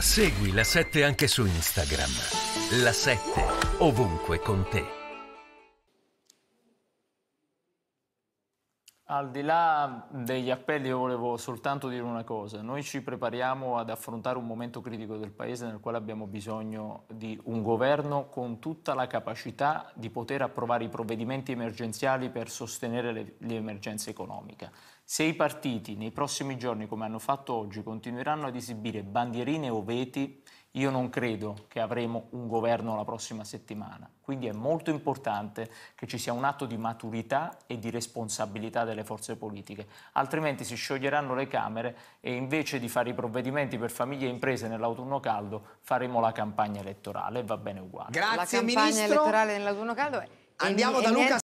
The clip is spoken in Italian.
Segui la 7 anche su Instagram. La 7 ovunque con te. Al di là degli appelli io volevo soltanto dire una cosa, noi ci prepariamo ad affrontare un momento critico del Paese nel quale abbiamo bisogno di un governo con tutta la capacità di poter approvare i provvedimenti emergenziali per sostenere l'emergenza economica se i partiti nei prossimi giorni, come hanno fatto oggi, continueranno ad esibire bandierine o veti, io non credo che avremo un governo la prossima settimana. Quindi è molto importante che ci sia un atto di maturità e di responsabilità delle forze politiche, altrimenti si scioglieranno le Camere e invece di fare i provvedimenti per famiglie e imprese nell'autunno caldo faremo la campagna elettorale e va bene uguale. Grazie, la campagna ministro. elettorale nell'autunno caldo è... Andiamo e da Luca.